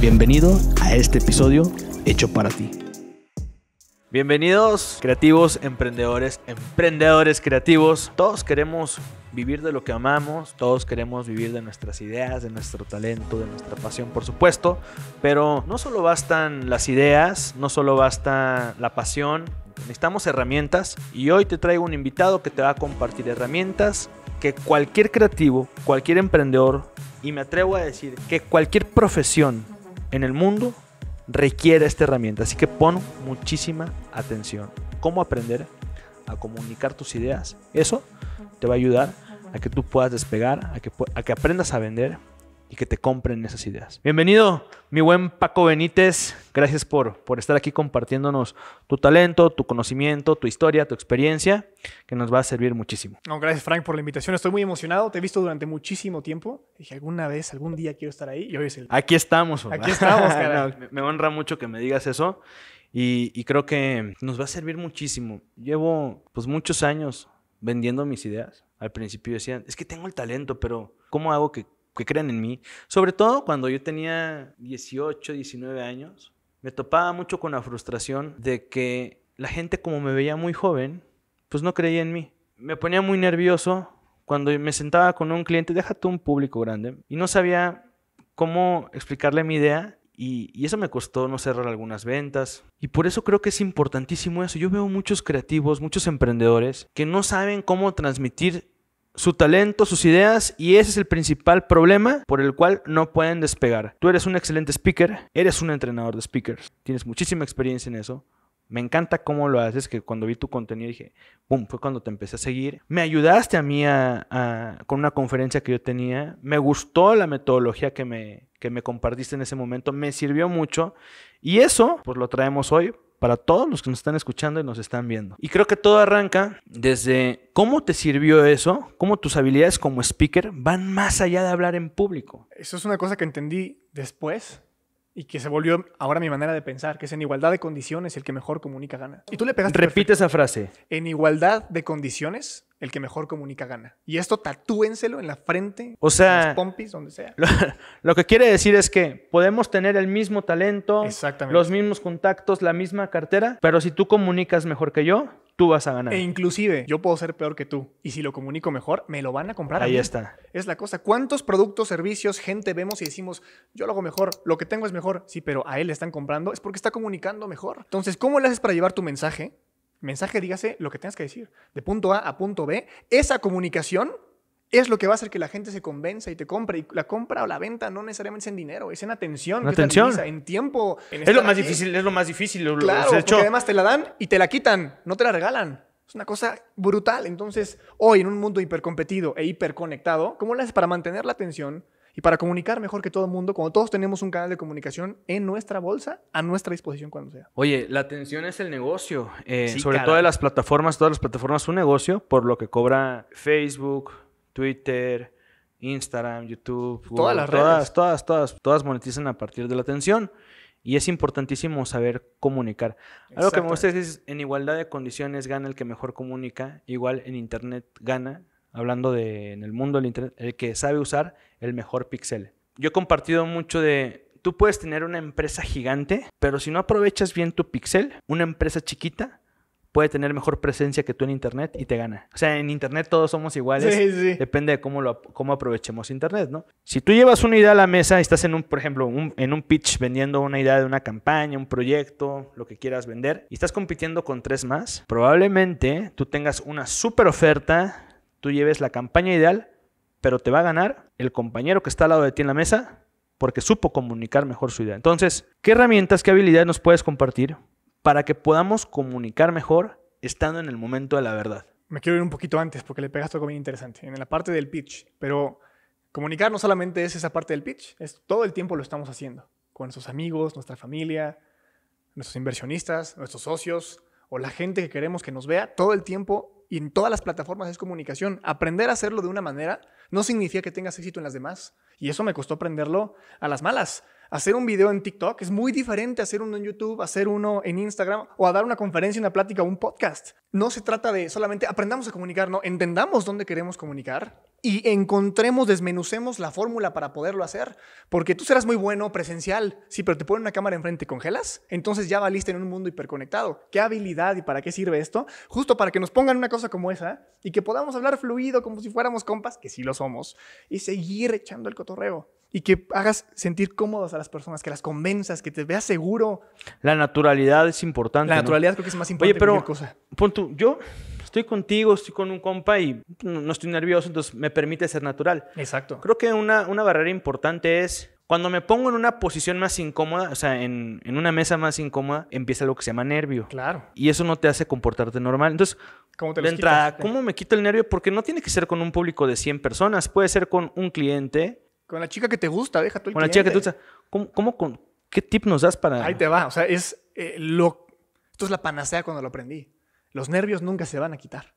Bienvenido a este episodio hecho para ti. Bienvenidos, creativos, emprendedores, emprendedores creativos. Todos queremos vivir de lo que amamos, todos queremos vivir de nuestras ideas, de nuestro talento, de nuestra pasión, por supuesto, pero no solo bastan las ideas, no solo basta la pasión, necesitamos herramientas y hoy te traigo un invitado que te va a compartir herramientas que cualquier creativo, cualquier emprendedor y me atrevo a decir que cualquier profesión en el mundo requiere esta herramienta. Así que pon muchísima atención. Cómo aprender a comunicar tus ideas. Eso te va a ayudar a que tú puedas despegar, a que, a que aprendas a vender y que te compren esas ideas. Bienvenido, mi buen Paco Benítez. Gracias por, por estar aquí compartiéndonos tu talento, tu conocimiento, tu historia, tu experiencia, que nos va a servir muchísimo. No, gracias, Frank, por la invitación. Estoy muy emocionado. Te he visto durante muchísimo tiempo. Dije, alguna vez, algún día quiero estar ahí. Y hoy es el... Aquí estamos. Aquí estamos, cara. me honra mucho que me digas eso. Y, y creo que nos va a servir muchísimo. Llevo pues muchos años vendiendo mis ideas. Al principio decían, es que tengo el talento, pero ¿cómo hago que que crean en mí. Sobre todo cuando yo tenía 18, 19 años, me topaba mucho con la frustración de que la gente como me veía muy joven, pues no creía en mí. Me ponía muy nervioso cuando me sentaba con un cliente, déjate un público grande, y no sabía cómo explicarle mi idea y, y, eso me costó no cerrar algunas ventas. Y por eso creo que es importantísimo eso. Yo veo muchos creativos, muchos emprendedores que no saben cómo transmitir su talento, sus ideas y ese es el principal problema por el cual no pueden despegar. Tú eres un excelente speaker, eres un entrenador de speakers, tienes muchísima experiencia en eso. Me encanta cómo lo haces, que cuando vi tu contenido dije, ¡pum!, fue cuando te empecé a seguir. Me ayudaste a mí con una conferencia que yo tenía. Me gustó la metodología que me, que me compartiste en ese momento. Me sirvió mucho. Y eso, pues lo traemos hoy para todos los que nos están escuchando y nos están viendo. Y creo que todo arranca desde cómo te sirvió eso, cómo tus habilidades como speaker van más allá de hablar en público. Eso es una cosa que entendí después y que se volvió ahora mi manera de pensar, que es en igualdad de condiciones el que mejor comunica gana. Y tú le pegaste. Repite esa frase. En igualdad de condiciones el que mejor comunica gana. Y esto tatúenselo en la frente, o sea, en los pompis, donde sea. Lo, lo, que quiere decir es que podemos tener el mismo talento, los mismos contactos, la misma cartera, pero si tú comunicas mejor que yo, tú vas a ganar. E inclusive, yo puedo ser peor que tú. Y si lo comunico mejor, me lo van a comprar. Ahí está. Es la cosa. ¿Cuántos productos, servicios, gente vemos y decimos, yo lo hago mejor, lo que tengo es mejor? Sí, pero a él le están comprando, es porque está comunicando mejor. Entonces, ¿cómo le haces para llevar tu mensaje? Mensaje, dígase lo que tengas que decir. De punto A a punto B, esa comunicación es lo que va a hacer que la gente se convenza y te compre. Y la compra o la venta no necesariamente es en dinero, es en atención. En atención. en tiempo. es, lo más difícil, es lo más difícil, Claro, porque además te la dan y te la quitan, no te la regalan. Es una cosa brutal. Entonces, hoy en un mundo hipercompetido e hiperconectado, ¿cómo lo haces para mantener la atención y para comunicar mejor que todo el mundo cuando todos tenemos un canal de comunicación en nuestra bolsa a nuestra disposición cuando sea? Oye, la atención es el negocio. Eh, sobre todas todo de las plataformas, todas las plataformas, un negocio por lo que cobra Facebook, Twitter, Instagram, YouTube, todas las redes. Todas, todas, todas monetizan a partir de la atención y es importantísimo saber comunicar. Algo que me gusta es en igualdad de condiciones gana el que mejor comunica, igual en internet gana, hablando de en el mundo del internet, el que sabe usar el mejor pixel. Yo he compartido mucho de tú puedes tener una empresa gigante, pero si no aprovechas bien tu pixel, una empresa chiquita puede tener mejor presencia que tú en Internet y te gana. O sea, en Internet todos somos iguales. Sí, sí. Depende de cómo, lo, cómo aprovechemos Internet, ¿no? Si tú llevas una idea a la mesa, y estás en un, por ejemplo, en un pitch vendiendo una idea de una campaña, un proyecto, lo que quieras vender, y estás compitiendo con tres más, probablemente tú tengas una súper oferta, tú lleves la campaña ideal, pero te va a ganar el compañero que está al lado de ti en la mesa porque supo comunicar mejor su idea. Entonces, ¿qué herramientas, qué habilidades nos puedes compartir para que podamos comunicar mejor estando en el momento de la verdad. Me quiero ir un poquito antes porque le pegaste algo bien interesante, en la parte del pitch, pero comunicar no solamente es esa parte del pitch, es todo el tiempo lo estamos haciendo, con nuestros amigos, nuestra familia, nuestros inversionistas, nuestros socios o la gente que queremos que nos vea, todo el tiempo y en todas las plataformas es comunicación. Aprender a hacerlo de una manera no significa que tengas éxito en las demás. Y eso me costó aprenderlo a las malas hacer un video en TikTok es muy diferente a hacer uno en YouTube, hacer uno en Instagram o a dar una conferencia, una plática o un podcast. No se trata de solamente aprendamos a comunicar, no, entendamos dónde queremos comunicar, y encontremos, desmenucemos la fórmula para poderlo hacer. Porque tú serás muy bueno presencial, sí, pero te ponen una cámara enfrente congelas, entonces ya valiste en un mundo hiperconectado. ¿Qué habilidad y para qué sirve esto? Justo para que nos pongan una cosa como esa y que podamos hablar fluido como si fuéramos compas, que sí lo somos, y seguir echando el cotorreo y que hagas sentir cómodas a las personas, que las convenzas, que te veas seguro. La naturalidad es importante. La naturalidad creo que es más importante. Oye, pero cosa. punto yo estoy contigo, estoy con un compa y no estoy nervioso, entonces me permite ser natural. Exacto. Creo que una, barrera importante es cuando me pongo en una posición más incómoda, o sea, en, una mesa más incómoda, empieza lo que se llama nervio. Claro. Y eso no te hace comportarte normal. Entonces, ¿Cómo te de entrada, ¿cómo me quito el nervio? Porque no tiene que ser con un público de 100 personas, puede ser con un cliente. Con la chica que te gusta, deja tú el Con la chica que te gusta. ¿Cómo, con, ¿Qué tip nos das para...? Ahí te va, o sea, es eh, lo... Esto es la panacea cuando lo aprendí. Los nervios nunca se van a quitar.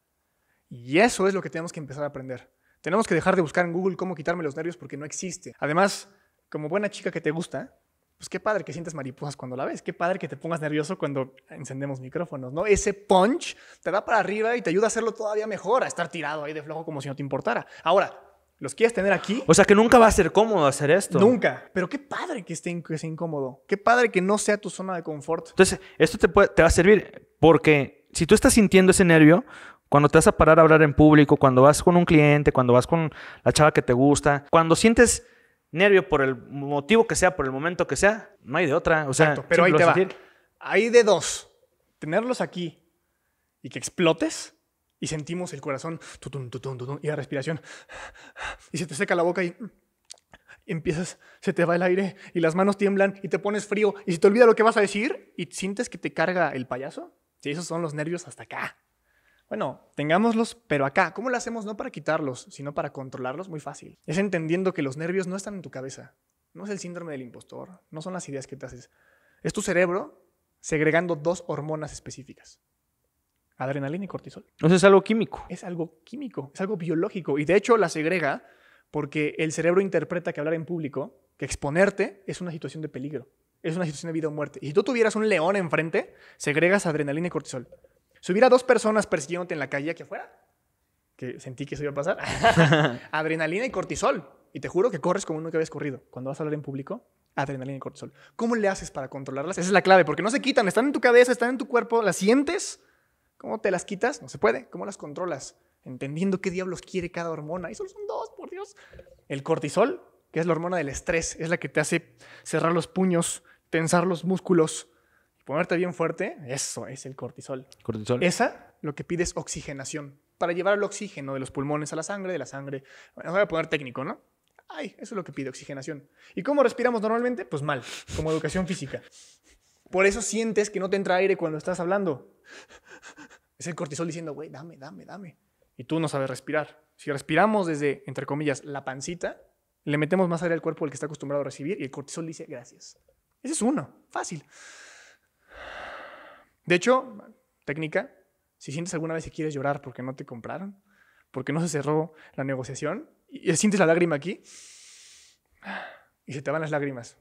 Y eso es lo que tenemos que empezar a aprender. Tenemos que dejar de buscar en Google cómo quitarme los nervios porque no existe. Además, como buena chica que te gusta, pues qué padre que sientas mariposas cuando la ves, qué padre que te pongas nervioso cuando encendemos micrófonos, ¿no? Ese punch te da para arriba y te ayuda a hacerlo todavía mejor, a estar tirado ahí de flojo como si no te importara. Ahora, ¿los quieres tener aquí? O sea que nunca va a ser cómodo hacer esto. Nunca, pero qué padre que esté incómodo, qué padre que no sea tu zona de confort. Entonces, esto te, te va a servir porque si tú estás sintiendo ese nervio, cuando te vas a parar a hablar en público, cuando vas con un cliente, cuando vas con la chava que te gusta, cuando sientes nervio por el motivo que sea, por el momento que sea, no hay de otra. O sea, pero ahí te Hay de dos. Tenerlos aquí y que explotes y sentimos el corazón y la respiración y se te seca la boca y empiezas, se te va el aire y las manos tiemblan y te pones frío y se te olvida lo que vas a decir y sientes que te carga el payaso si esos son los nervios hasta acá. Bueno, tengámoslos, pero acá. ¿Cómo lo hacemos? No para quitarlos, sino para controlarlos. Muy fácil. Es entendiendo que los nervios no están en tu cabeza. No es el síndrome del impostor. No son las ideas que te haces. Es tu cerebro segregando dos hormonas específicas. Adrenalina y cortisol. Entonces es algo químico. Es algo químico, es algo biológico. Y de hecho la segrega porque el cerebro interpreta que hablar en público, que exponerte, es una situación de peligro es una situación de vida o muerte. Y si tú tuvieras un león enfrente, segregas adrenalina y cortisol. Si hubiera dos personas persiguiéndote en la calle aquí afuera, que sentí que eso iba a pasar, adrenalina y cortisol. Y te juro que corres como uno que habías corrido. Cuando vas a hablar en público, adrenalina y cortisol. ¿Cómo le haces para controlarlas? Esa es la clave, porque no se quitan, están en tu cabeza, están en tu cuerpo, las sientes. ¿Cómo te las quitas? No se puede. ¿Cómo las controlas? Entendiendo qué diablos quiere cada hormona. Y solo son dos, por Dios. El cortisol, que es la hormona del estrés, es la que te hace cerrar los puños, tensar los músculos y ponerte bien fuerte, eso es el cortisol. Cortisol. Esa lo que pide es oxigenación para llevar el oxígeno de los pulmones a la sangre, de la sangre. no voy a poner técnico, ¿no? Ay, eso es lo que pide oxigenación. ¿Y cómo respiramos normalmente? Pues mal, como educación física. Por eso sientes que no te entra aire cuando estás hablando. Es el cortisol diciendo, güey, dame, dame, dame. Y tú no sabes respirar. Si respiramos desde, entre comillas, la pancita, le metemos más aire al cuerpo del que está acostumbrado a recibir y el cortisol dice, gracias. Ese es uno, fácil. De hecho, técnica, si sientes alguna vez que quieres llorar porque no te compraron, porque no se cerró la negociación, y sientes la lágrima aquí, y se te van las lágrimas.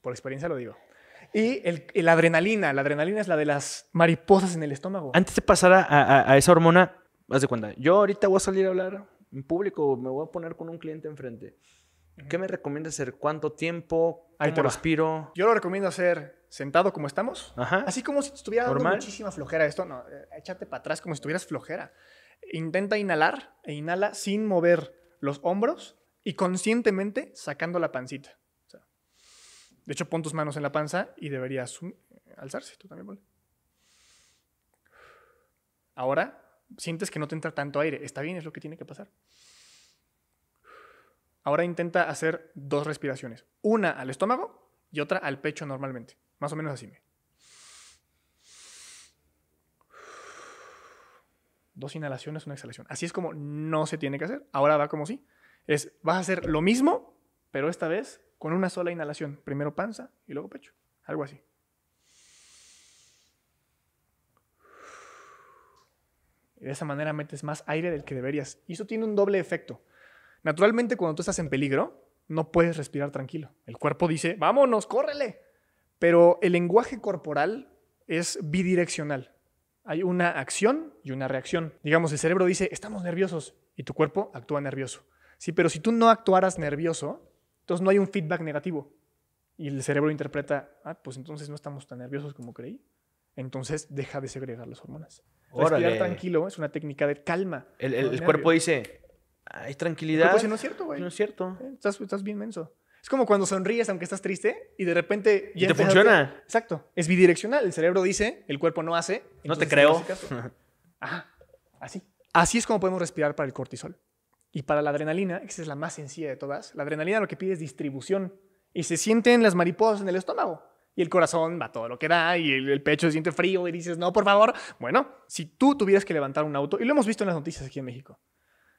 Por experiencia lo digo. Y el, adrenalina, la adrenalina es la de las mariposas en el estómago. Antes de pasar a, esa hormona, haz de cuenta, yo ahorita voy a salir a hablar en público, me voy a poner con un cliente enfrente. ¿Qué me recomienda hacer? ¿Cuánto tiempo? ¿Cómo te respiro? Yo lo recomiendo hacer sentado como estamos. Ajá. Así como si estuvieras estuviera muchísima flojera esto. No, eh, échate para atrás como si estuvieras flojera. Intenta inhalar e inhala sin mover los hombros y conscientemente sacando la pancita. de hecho, pon tus manos en la panza y deberías um, alzarse. Tú también, ¿vale? Ahora sientes que no te entra tanto aire. Está bien, es lo que tiene que pasar. Ahora intenta hacer dos respiraciones, una al estómago y otra al pecho normalmente, más o menos así. Dos inhalaciones, una exhalación. Así es como no se tiene que hacer. Ahora va como sí. Es, vas a hacer lo mismo, pero esta vez con una sola inhalación. Primero panza y luego pecho. Algo así. de esa manera metes más aire del que deberías. Y eso tiene un doble efecto. Naturalmente, cuando tú estás en peligro, no puedes respirar tranquilo. El cuerpo dice, vámonos, córrele. Pero el lenguaje corporal es bidireccional. Hay una acción y una reacción. Digamos, el cerebro dice, estamos nerviosos, y tu cuerpo actúa nervioso. Sí, pero si tú no actuaras nervioso, entonces no hay un feedback negativo. Y el cerebro interpreta, ah, pues entonces no estamos tan nerviosos como creí. Entonces deja de segregar las hormonas. Respirar tranquilo es una técnica de calma. el cuerpo dice, hay tranquilidad. Pues, no es cierto, güey. No es cierto. Eh, estás, bien menso. Es como cuando sonríes aunque estás triste y de repente... y te funciona. Exacto. Es bidireccional. El cerebro dice, el cuerpo no hace. No te creo. Así. Así es como podemos respirar para el cortisol. Y para la adrenalina, que es la más sencilla de todas, la adrenalina lo que pide es distribución. Y se sienten las mariposas en el estómago. Y el corazón va todo lo que da, y el, pecho se siente frío, y dices, no, por favor. Bueno, si tú tuvieras que levantar un auto, y lo hemos visto en las noticias aquí en México,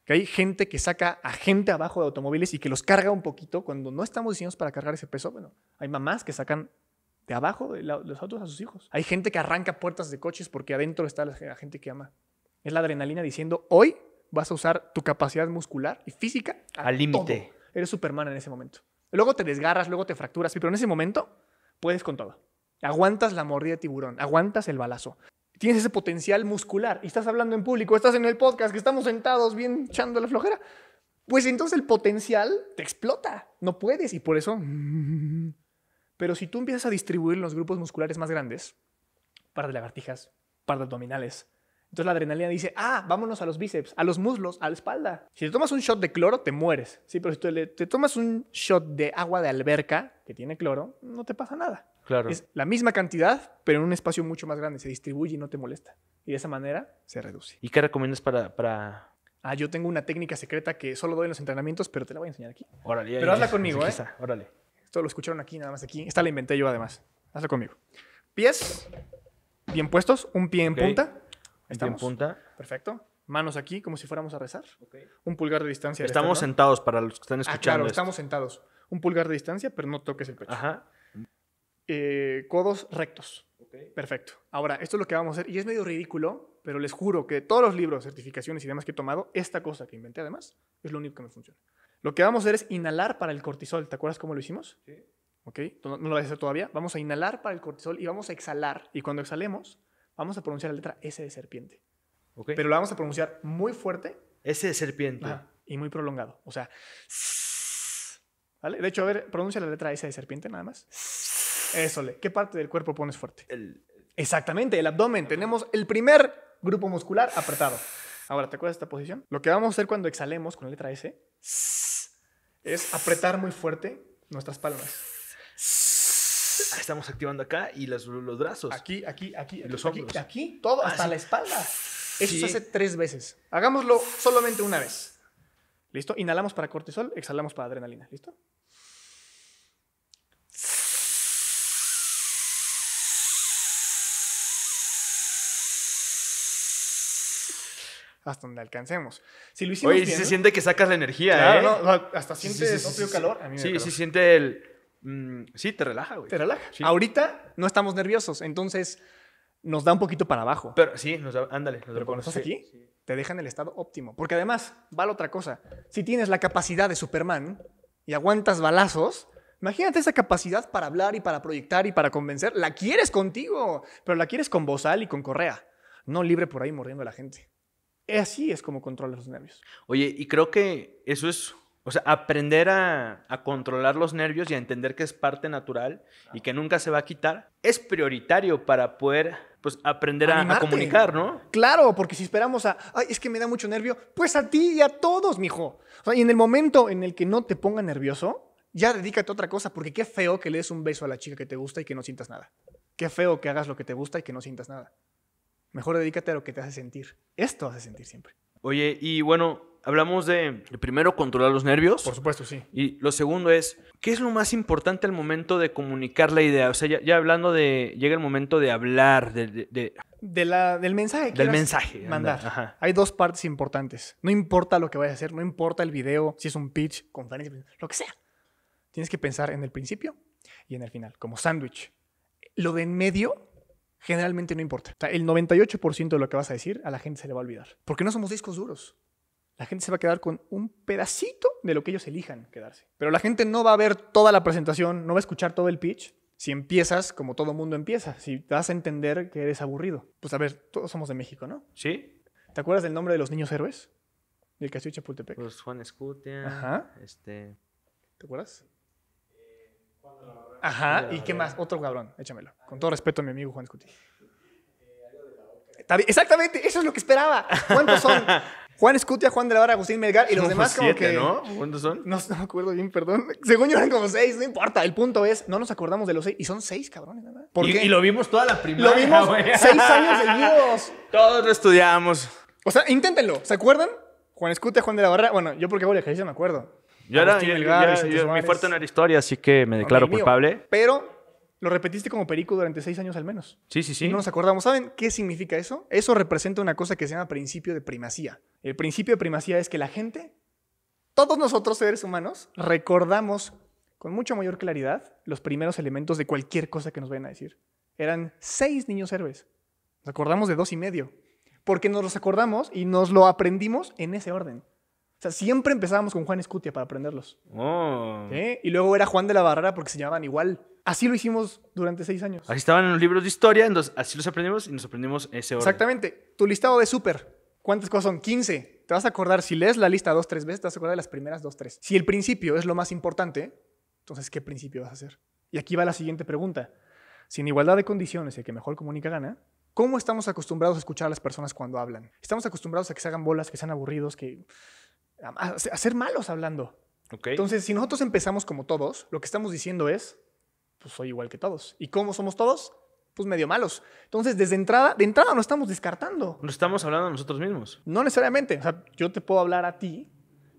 que hay gente que saca a gente abajo de automóviles y que los carga un poquito cuando no estamos diseñados para cargar ese peso. Bueno, hay mamás que sacan de abajo los autos a sus hijos. Hay gente que arranca puertas de coches porque adentro está la gente que ama. Es la adrenalina diciendo, hoy vas a usar tu capacidad muscular y física al límite. Eres Superman en ese momento. Luego te desgarras, luego te fracturas, pero en ese momento puedes con todo. Aguantas la mordida de tiburón, aguantas el balazo, tienes ese potencial muscular y estás hablando en público, estás en el podcast, que estamos sentados bien echando la flojera, pues entonces el potencial te explota, no puedes y por eso... Pero si tú empiezas a distribuir los grupos musculares más grandes, par de lagartijas, par de abdominales, entonces la adrenalina dice, ah, vámonos a los bíceps, a los muslos, a la espalda. Si te tomas un shot de cloro, te mueres. Sí, pero si te tomas un shot de agua de alberca que tiene cloro, no te pasa nada. Claro. Es la misma cantidad, pero en un espacio mucho más grande. Se distribuye y no te molesta. Y de esa manera se reduce. ¿Y qué recomiendas para, para... Ah, yo tengo una técnica secreta que solo doy en los entrenamientos, pero te la voy a enseñar aquí. Órale. Pero hazla conmigo, ¿eh? órale. Esto lo escucharon aquí, nada más aquí. Esta la inventé yo, además. Hazla conmigo. Pies bien puestos, un pie en punta. Estamos. en punta. Perfecto. Manos aquí, como si fuéramos a rezar. Un pulgar de distancia. Estamos este sentados para los que están ah, escuchando. claro, estamos sentados. Un pulgar de distancia, pero no toques el pecho. Ajá. Eh, codos rectos. Perfecto. Ahora, esto es lo que vamos a hacer, y es medio ridículo, pero les juro que de todos los libros, certificaciones y demás que he tomado, esta cosa que inventé además, es lo único que me funciona. Lo que vamos a hacer es inhalar para el cortisol. ¿Te acuerdas cómo lo hicimos? Sí. ¿ok? No, lo vas a hacer todavía. Vamos a inhalar para el cortisol y vamos a exhalar. Y cuando exhalemos, vamos a pronunciar la letra S de serpiente. Okay. Pero la vamos a pronunciar muy fuerte. S de serpiente. y muy prolongado. O sea, ¿vale? De hecho, a ver, pronuncia la letra S de serpiente nada más. Eso ¿Qué parte del cuerpo pones fuerte? Exactamente, el abdomen. Tenemos el primer grupo muscular apretado. Ahora, ¿te acuerdas de esta posición? Lo que vamos a hacer cuando exhalemos con la letra S es apretar muy fuerte nuestras palmas. Ah, estamos activando acá y los, brazos. Aquí, aquí, aquí. los aquí, hombros. Aquí, todo, ah, hasta la espalda. Eso se hace tres veces. Hagámoslo solamente una vez. ¿Listo? Inhalamos para cortisol, exhalamos para adrenalina. ¿Listo? hasta donde alcancemos. Si Oye, bien, se siente que sacas la energía, ¿eh? No, hasta sientes el propio calor. A mí sí, siente el... Mm, sí, te relaja, güey. Te relaja. Ahorita no estamos nerviosos, entonces nos da un poquito para abajo. Pero sí, ándale. Nos Pero estás aquí, te dejan el estado óptimo. Porque además, vale otra cosa. Si tienes la capacidad de Superman y aguantas balazos... Imagínate esa capacidad para hablar y para proyectar y para convencer. La quieres contigo, pero la quieres con bozal y con correa. No libre por ahí mordiendo a la gente así es como controlas los nervios. Oye, y creo que eso es, o sea, aprender a, controlar los nervios y a entender que es parte natural y que nunca se va a quitar, es prioritario para poder pues aprender a, comunicar, ¿no? Claro, porque si esperamos a, ay, es que me da mucho nervio, pues a ti y a todos, mijo. O sea, y en el momento en el que no te ponga nervioso, ya dedícate a otra cosa, porque qué feo que le des un beso a la chica que te gusta y que no sientas nada. Qué feo que hagas lo que te gusta y que no sientas nada. Mejor dedícate a lo que te hace sentir. Esto hace sentir siempre. Oye, y bueno, hablamos de primero controlar los nervios. Por supuesto, sí. Y lo segundo es, ¿qué es lo más importante al momento de comunicar la idea? O sea, ya, hablando de, llega el momento de hablar, de... de, la, del mensaje del mensaje mandar hay dos partes importantes no importa lo que vayas a hacer no importa el video si es un pitch conferencia lo que sea tienes que pensar en el principio y en el final como sándwich lo de en medio generalmente no importa. O sea, el 98% de lo que vas a decir a la gente se le va a olvidar. Porque no somos discos duros. La gente se va a quedar con un pedacito de lo que ellos elijan quedarse. Pero la gente no va a ver toda la presentación, no va a escuchar todo el pitch. Si empiezas como todo mundo empieza, si vas a entender que eres aburrido. Pues a ver, todos somos de México, ¿no? Sí. ¿Te acuerdas del nombre de los niños héroes? Del Castillo de Chapultepec. Los pues, Juan Escutia. Ajá. Este, ¿Te acuerdas? Ajá, ¿y qué más? Otro cabrón, échamelo. Con todo respeto a mi amigo Juan Escuti. Exactamente, eso es lo que esperaba. ¿Cuántos son? Juan Escutia, Juan de la Barra, Agustín Melgar y los demás como que... ¿no? ¿Cuántos son? No, no, me acuerdo bien, perdón. Según yo eran como seis, no importa. El punto es, no nos acordamos de los seis. Y son seis, cabrones, ¿verdad? ¿Por y, qué? y lo vimos toda la primaria, Lo vimos seis años seguidos. Todos lo estudiamos. O sea, inténtenlo. ¿Se acuerdan? Juan Scutia, Juan de la Barra. Bueno, yo porque hago la ejercicio me acuerdo. Yo era, mi fuerte no era historia, así que me declaro culpable. Pero lo repetiste como perico durante seis años al menos. Sí, sí, sí. Y no nos acordamos. ¿Saben qué significa eso? Eso representa una cosa que se llama principio de primacía. El principio de primacía es que la gente, todos nosotros seres humanos, recordamos con mucha mayor claridad los primeros elementos de cualquier cosa que nos vayan a decir. Eran seis niños héroes. Nos acordamos de dos y medio. Porque nos los acordamos y nos lo aprendimos en ese orden. O sea, siempre empezábamos con Juan Escutia para aprenderlos. Oh. Y luego era Juan de la Barrera porque se llamaban igual. Así lo hicimos durante seis años. Así estaban en los libros de historia, entonces así los aprendimos y nos aprendimos ese orden. Exactamente. Tu listado de súper. ¿Cuántas cosas son? 15. Te vas a acordar, si lees la lista dos, tres veces, te vas a acordar de las primeras dos, tres. Si el principio es lo más importante, entonces, ¿qué principio vas a hacer? Y aquí va la siguiente pregunta. sin igualdad de condiciones el que mejor comunica gana, ¿cómo estamos acostumbrados a escuchar a las personas cuando hablan? Estamos acostumbrados a que se hagan bolas, que sean aburridos, que a, ser malos hablando. Entonces, si nosotros empezamos como todos, lo que estamos diciendo es, pues soy igual que todos. ¿Y cómo somos todos? Pues medio malos. Entonces, desde entrada, de entrada no estamos descartando. No estamos hablando a nosotros mismos. No necesariamente. O sea, yo te puedo hablar a ti,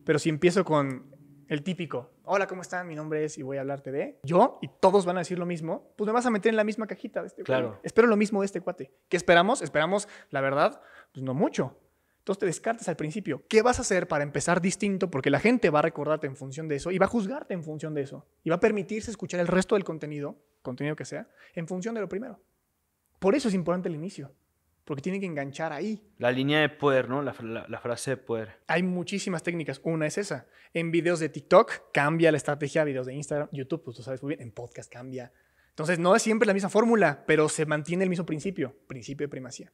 pero si empiezo con el típico, hola, ¿cómo están? Mi nombre es y voy a hablarte de yo y todos van a decir lo mismo, pues me vas a meter en la misma cajita de este Claro. Espero lo mismo de este cuate. ¿Qué esperamos? Esperamos, la verdad, pues no mucho. Entonces te descartas al principio. ¿Qué vas a hacer para empezar distinto? Porque la gente va a recordarte en función de eso y va a juzgarte en función de eso. Y va a permitirse escuchar el resto del contenido, contenido que sea, en función de lo primero. Por eso es importante el inicio. Porque tiene que enganchar ahí. La línea de poder, ¿no? La, frase de poder. Hay muchísimas técnicas. Una es esa. En videos de TikTok cambia la estrategia. Videos de Instagram, YouTube, pues tú sabes muy bien. En podcast cambia. Entonces no es siempre la misma fórmula, pero se mantiene el mismo principio. Principio de primacía.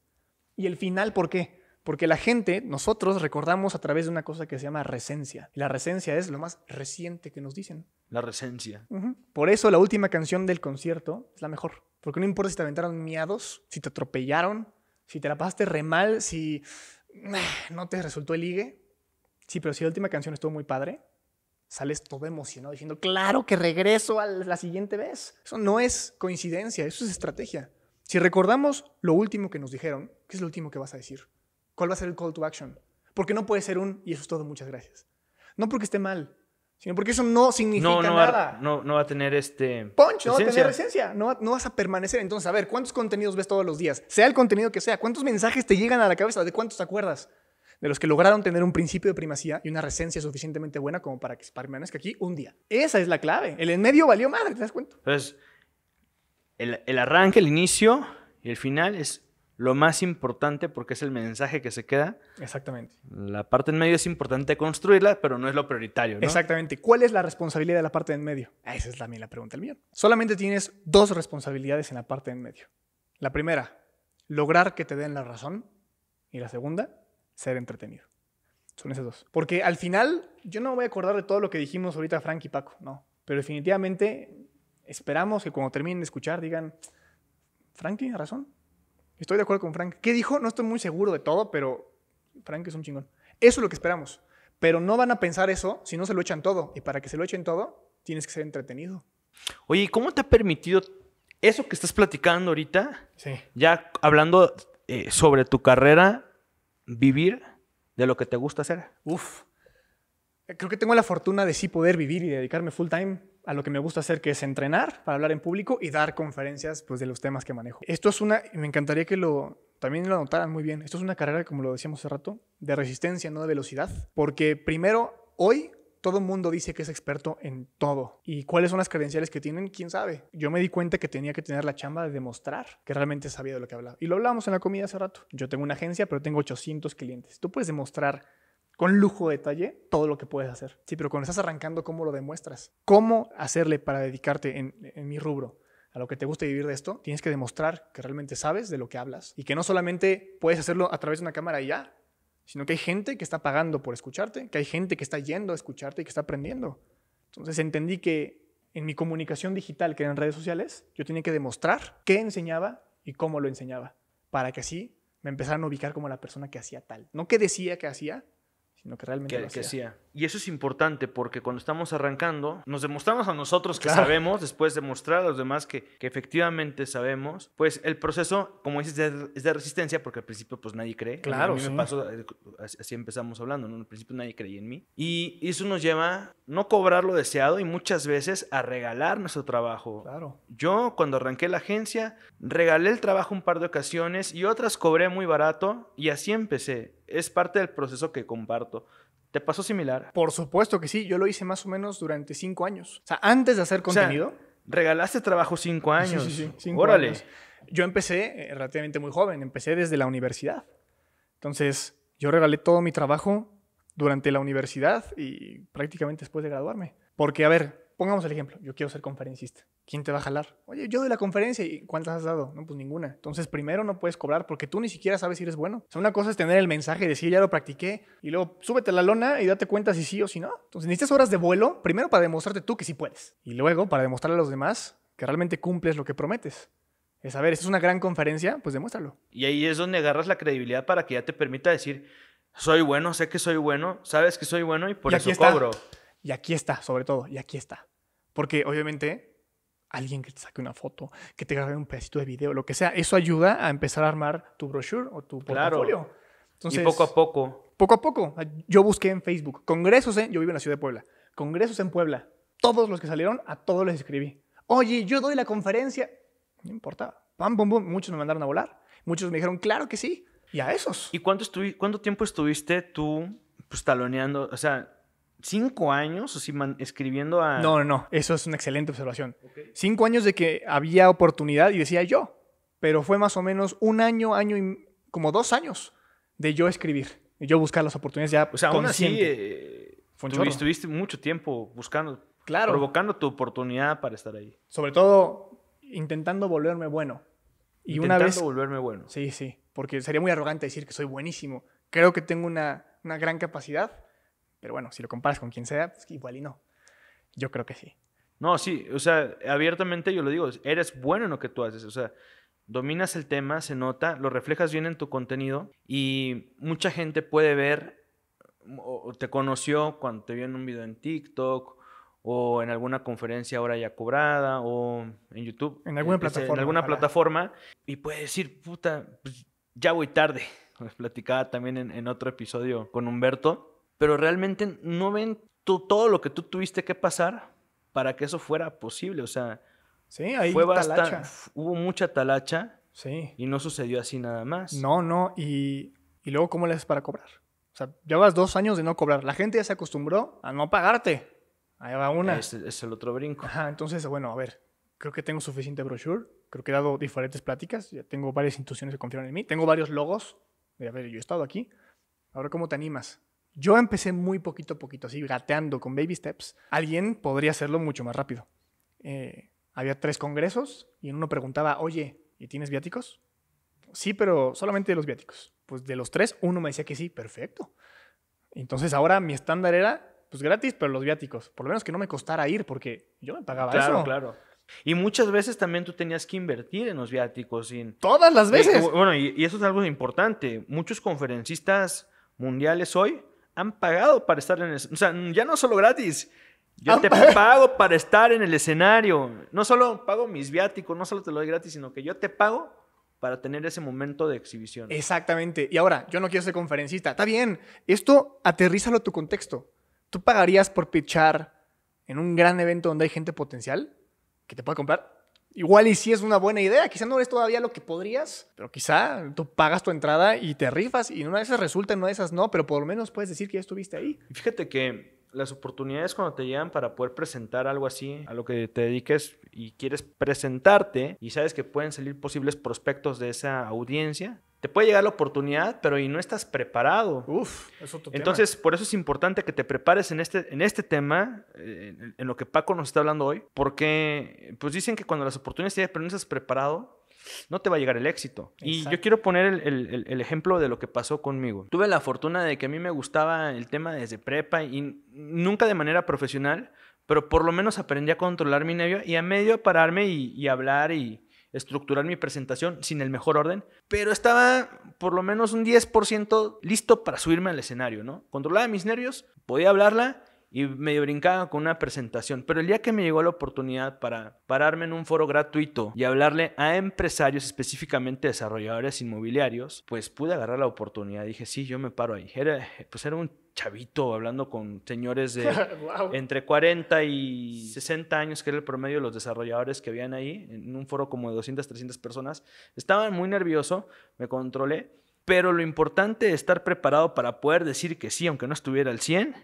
Y el final, ¿por qué? Porque la gente, nosotros recordamos a través de una cosa que se llama recencia. Y la recencia es lo más reciente que nos dicen. La recencia. Por eso la última canción del concierto es la mejor. Porque no importa si te aventaron miados, si te atropellaron, si te la pasaste re mal, si no te resultó el ligue. Sí, pero si la última canción estuvo muy padre, sales todo emocionado diciendo, claro que regreso a la siguiente vez. Eso no es coincidencia, eso es estrategia. Si recordamos lo último que nos dijeron, ¿qué es lo último que vas a decir? ¿Cuál va a ser el call to action? Porque no puede ser un, y eso es todo, muchas gracias. No porque esté mal, sino porque eso no significa no nada. no, no, va a tener este... Punch, no va a tener esencia, no, vas a permanecer. Entonces, a ver, ¿cuántos contenidos ves todos los días? Sea el contenido que sea, ¿cuántos mensajes te llegan a la cabeza? ¿De cuántos te acuerdas? De los que lograron tener un principio de primacía y una recencia suficientemente buena como para que permanezca aquí un día. Esa es la clave. El en medio valió madre, ¿te das cuenta? Entonces, el, el arranque, el inicio y el final es lo más importante porque es el mensaje que se queda. Exactamente. La parte en medio es importante construirla, pero no es lo prioritario. Exactamente. ¿Cuál es la responsabilidad de la parte en medio? Esa es también la pregunta del mío Solamente tienes dos responsabilidades en la parte en medio. La primera, lograr que te den la razón. Y la segunda, ser entretenido. Son esas dos. Porque al final, yo no me voy a acordar de todo lo que dijimos ahorita Frank y Paco, no. Pero definitivamente esperamos que cuando terminen de escuchar digan, Frankie, razón Estoy de acuerdo con Frank. ¿Qué dijo? No estoy muy seguro de todo, pero Frank es un chingón. Eso es lo que esperamos. Pero no van a pensar eso si no se lo echan todo. Y para que se lo echen todo, tienes que ser entretenido. Oye, cómo te ha permitido eso que estás platicando ahorita? Sí. Ya hablando eh, sobre tu carrera, vivir de lo que te gusta hacer. Uf. Creo que tengo la fortuna de sí poder vivir y dedicarme full time a lo que me gusta hacer, que es entrenar para hablar en público y dar conferencias pues, de los temas que manejo. Esto es una, me encantaría que lo también lo notaran muy bien, esto es una carrera, como lo decíamos hace rato, de resistencia, no de velocidad, porque primero, hoy todo el mundo dice que es experto en todo. ¿Y cuáles son las credenciales que tienen? ¿Quién sabe? Yo me di cuenta que tenía que tener la chamba de demostrar que realmente sabía de lo que hablaba. Y lo hablábamos en la comida hace rato. Yo tengo una agencia, pero tengo 800 clientes. Tú puedes demostrar con lujo de detalle todo lo que puedes hacer. Sí, pero cuando estás arrancando, ¿cómo lo demuestras? ¿Cómo hacerle para dedicarte en, mi rubro? a lo que te guste vivir de esto, tienes que demostrar que realmente sabes de lo que hablas y que no solamente puedes hacerlo a través de una cámara y ya, sino que hay gente que está pagando por escucharte, que hay gente que está yendo a escucharte y que está aprendiendo. Entonces entendí que en mi comunicación digital, que en redes sociales, yo tenía que demostrar qué enseñaba y cómo lo enseñaba, para que así me empezaran a ubicar como la persona que hacía tal. No que decía que hacía, que realmente Y eso es importante porque cuando estamos arrancando, nos demostramos a nosotros que sabemos, después demostrar a los demás que, que, efectivamente sabemos, pues el proceso, como dices, es de resistencia porque al principio pues nadie cree. Claro. Eh, así empezamos hablando, ¿no? Al principio nadie creía en mí. Y eso nos lleva no cobrar lo deseado y muchas veces a regalar nuestro trabajo. Claro. Yo cuando arranqué la agencia, regalé el trabajo un par de ocasiones y otras cobré muy barato y así empecé es parte del proceso que comparto. ¿Te pasó similar? Por supuesto que sí, yo lo hice más o menos durante cinco años. O sea, antes de hacer contenido. regalaste trabajo cinco años. Sí, sí, sí cinco Órale. Yo empecé eh, relativamente muy joven, empecé desde la universidad. Entonces, yo regalé todo mi trabajo durante la universidad y prácticamente después de graduarme. Porque, a ver, pongamos el ejemplo, yo quiero ser conferencista. ¿Quién te va a jalar? Oye, yo doy la conferencia y ¿cuántas has dado? No, pues ninguna. Entonces, primero no puedes cobrar porque tú ni siquiera sabes si eres bueno. O sea, una cosa es tener el mensaje y decir, ya lo practiqué, y luego súbete a la lona y date cuenta si sí o si no. Entonces, necesitas horas de vuelo, primero para demostrarte tú que sí puedes, y luego para demostrarle a los demás que realmente cumples lo que prometes es a ver, esta es una gran conferencia, pues demuéstralo. Y ahí es donde agarras la credibilidad para que ya te permita decir, soy bueno, sé que soy bueno, sabes que soy bueno y por eso cobro. Y aquí está, sobre todo, y aquí está. Porque obviamente alguien que te saque una foto, que te grabe un pedacito de video, lo que sea, eso ayuda a empezar a armar tu brochure o tu portafolio. Claro. Entonces, y poco a poco. Poco a poco. Yo busqué en Facebook congresos ¿eh? yo vivo en la ciudad de Puebla, congresos en Puebla. Todos los que salieron, a todos les escribí. Oye, yo doy la conferencia. No importaba. Pam, pam, pam. Muchos me mandaron a volar. Muchos me dijeron, claro que sí. Y a esos. ¿Y cuánto, cuánto tiempo estuviste tú pues, taloneando? O sea, cinco años si escribiendo a... No, no, no, eso es una excelente observación. Cinco años de que había oportunidad y decía yo, pero fue más o menos un año, año y como dos años de yo escribir, Y yo buscar las oportunidades ya. O sea, aún así, eh, tuviste, estuviste mucho tiempo buscando, provocando tu oportunidad para estar ahí. Sobre todo intentando volverme bueno. Y intentando una vez, volverme bueno. Sí, sí, porque sería muy arrogante decir que soy buenísimo. Creo que tengo una, una gran capacidad pero bueno, si lo comparas con quien sea, pues, igual y no. Yo creo que sí. No, sí, o sea, abiertamente yo lo digo, eres bueno en lo que tú haces, o sea, dominas el tema, se nota, lo reflejas bien en tu contenido y mucha gente puede ver o te conoció cuando te vio en un video en TikTok o en alguna conferencia ahora ya cobrada o en YouTube. En alguna este, plataforma. En alguna plataforma y puede decir, puta, pues, ya voy tarde. Les platicaba también en otro episodio con Humberto pero realmente no ven todo lo que tú tuviste que pasar para que eso fuera posible. O sea, sí, ahí fue bastante, hubo mucha talacha sí. y no sucedió así nada más. No, no, y, luego ¿cómo le haces para cobrar? O sea, llevas dos años de no cobrar. La gente ya se acostumbró a no pagarte. Ahí va una. Es, el otro brinco. entonces, bueno, a ver, creo que tengo suficiente brochure. Creo que he dado diferentes pláticas. Ya tengo varias instituciones que confían en mí. Tengo varios logos. a ver, yo he estado aquí. Ahora, ¿cómo te animas? Yo empecé muy poquito a poquito, así gateando con baby steps. Alguien podría hacerlo mucho más rápido. Eh, había tres congresos y en uno preguntaba, oye, ¿y tienes viáticos? Sí, pero solamente de los viáticos. Pues de los tres, uno me decía que sí, perfecto. Entonces ahora mi estándar era, pues gratis, pero los viáticos. Por lo menos que no me costara ir, porque yo me pagaba eso. Claro, claro. Y muchas veces también tú tenías que invertir en los viáticos. Todas las veces. bueno, y eso es algo importante. Muchos conferencistas mundiales hoy han pagado para estar en el O sea, ya no solo gratis. Yo te pago para estar en el escenario. No solo pago mis viáticos, no solo te lo doy gratis, sino que yo te pago para tener ese momento de exhibición. Exactamente. Y ahora, yo no quiero ser conferencista. Está bien. Esto aterrízalo a tu contexto. ¿Tú pagarías por pitchar en un gran evento donde hay gente potencial que te pueda comprar? Igual y si sí es una buena idea, quizá no eres todavía lo que podrías, pero quizá tú pagas tu entrada y te rifas y una de esas resulta, en una de esas no, pero por lo menos puedes decir que ya estuviste ahí. Fíjate que las oportunidades cuando te llegan para poder presentar algo así, a lo que te dediques y quieres presentarte y sabes que pueden salir posibles prospectos de esa audiencia, te puede llegar la oportunidad, pero y no estás preparado. Uf, es otro Entonces, por eso es importante que te prepares en este, en este tema, eh, en, lo que Paco nos está hablando hoy, porque pues dicen que cuando las oportunidades te llegan, pero no estás preparado, no te va a llegar el éxito. Y yo quiero poner el, ejemplo de lo que pasó conmigo. Tuve la fortuna de que a mí me gustaba el tema desde prepa y nunca de manera profesional, pero por lo menos aprendí a controlar mi nervio y a medio pararme y, hablar y estructurar mi presentación sin el mejor orden, pero estaba por lo menos un 10% listo para subirme al escenario, ¿no? Controlaba mis nervios, podía hablarla y medio brincaba con una presentación. Pero el día que me llegó la oportunidad para pararme en un foro gratuito y hablarle a empresarios, específicamente desarrolladores inmobiliarios, pues pude agarrar la oportunidad. Dije, sí, yo me paro ahí. Era, pues era un chavito hablando con señores de entre 40 y 60 años, que era el promedio de los desarrolladores que habían ahí, en un foro como de 200, 300 personas. Estaba muy nervioso, me controlé, pero lo importante de estar preparado para poder decir que sí, aunque no estuviera al 100,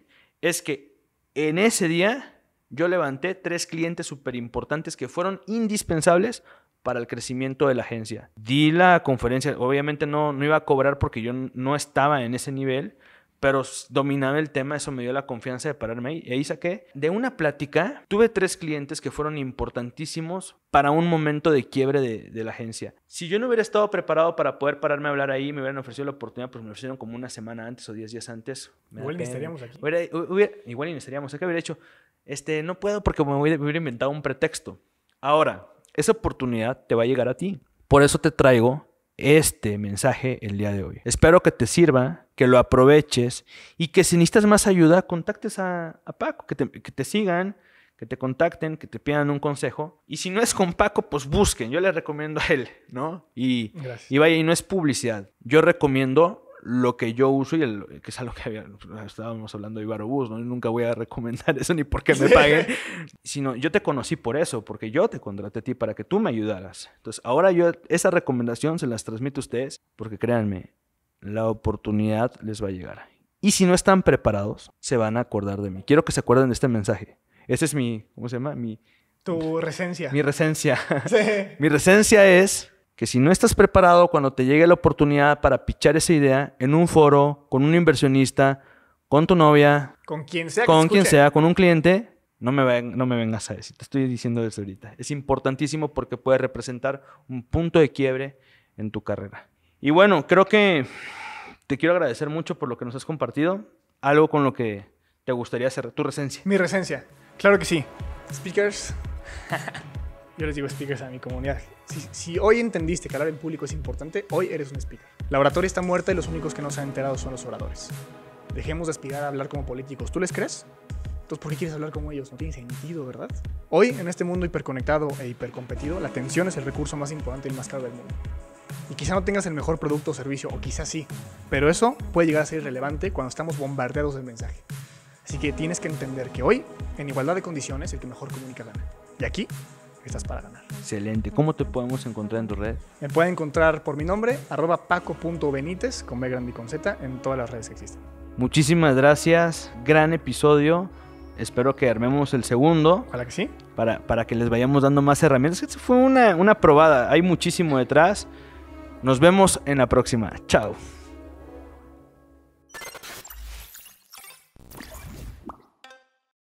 es que en ese día yo levanté tres clientes súper importantes que fueron indispensables para el crecimiento de la agencia. Di la conferencia, obviamente no, iba a cobrar porque yo no estaba en ese nivel, pero dominaba el tema, eso me dio la confianza de pararme ahí. Y ahí saqué. De una plática, tuve tres clientes que fueron importantísimos para un momento de quiebre de, la agencia. Si yo no hubiera estado preparado para poder pararme a hablar ahí, me hubieran ofrecido la oportunidad, pues me hicieron como una semana antes o diez días antes. igual ni estaríamos aquí. igual ni estaríamos aquí. hecho, este, no puedo porque me hubiera inventado un pretexto. Ahora, esa oportunidad te va a llegar a ti. Por eso te traigo este mensaje el día de hoy. Espero que te sirva, que lo aproveches y que si necesitas más ayuda, contactes a, Paco, que te, sigan, que te contacten, que te pidan un consejo. Y si no es con Paco, pues busquen. Yo le recomiendo a él, ¿no? Y, y vaya, y no es publicidad. Yo recomiendo lo que yo uso y el, que es algo que estábamos hablando de Ibarobús, ¿no? nunca voy a recomendar eso ni porque me paguen, sino yo te conocí por eso, porque yo te contraté a ti para que tú me ayudaras. Entonces, ahora yo esa recomendación se las transmito a ustedes porque créanme, la oportunidad les va a llegar. Y si no están preparados, se van a acordar de mí. Quiero que se acuerden de este mensaje. Ese es mi, ¿cómo se llama? Mi... Tu recencia. Mi recencia. mi recencia es que si no estás preparado cuando te llegue la oportunidad para pichar esa idea en un foro, con un inversionista, con tu novia, con quien sea, con quien sea, con un cliente, no me, ven, no me vengas a decir, te estoy diciendo desde ahorita. Es importantísimo porque puede representar un punto de quiebre en tu carrera. Y bueno, creo que te quiero agradecer mucho por lo que nos has compartido, algo con lo que te gustaría hacer, tu recencia. Mi recencia, claro que sí. Speakers. Yo les digo speakers a mi comunidad. Si, hoy entendiste que hablar en público es importante, hoy eres un speaker. La oratoria está muerta y los únicos que no se han enterado son los oradores. Dejemos de aspirar a hablar como políticos. ¿Tú les crees? Entonces, ¿por qué quieres hablar como ellos? No tiene sentido, ¿verdad? Hoy, en este mundo hiperconectado e hipercompetido, la atención es el recurso más importante y más caro del mundo. Y quizá no tengas el mejor producto o servicio, o quizá sí, pero eso puede llegar a ser irrelevante cuando estamos bombardeados del mensaje. Así que tienes que entender que hoy, en igualdad de condiciones, el que mejor comunica gana. Y aquí estás para ganar. Excelente. ¿Cómo te podemos encontrar en tu red? Me pueden encontrar por mi nombre, arroba con B grande y con Z, en todas las redes que existen. Muchísimas gracias. Gran episodio. Espero que armemos el segundo. Ojalá que sí. Para, para que les vayamos dando más herramientas. Esta fue una probada. Hay muchísimo detrás. Nos vemos en la próxima. Chao.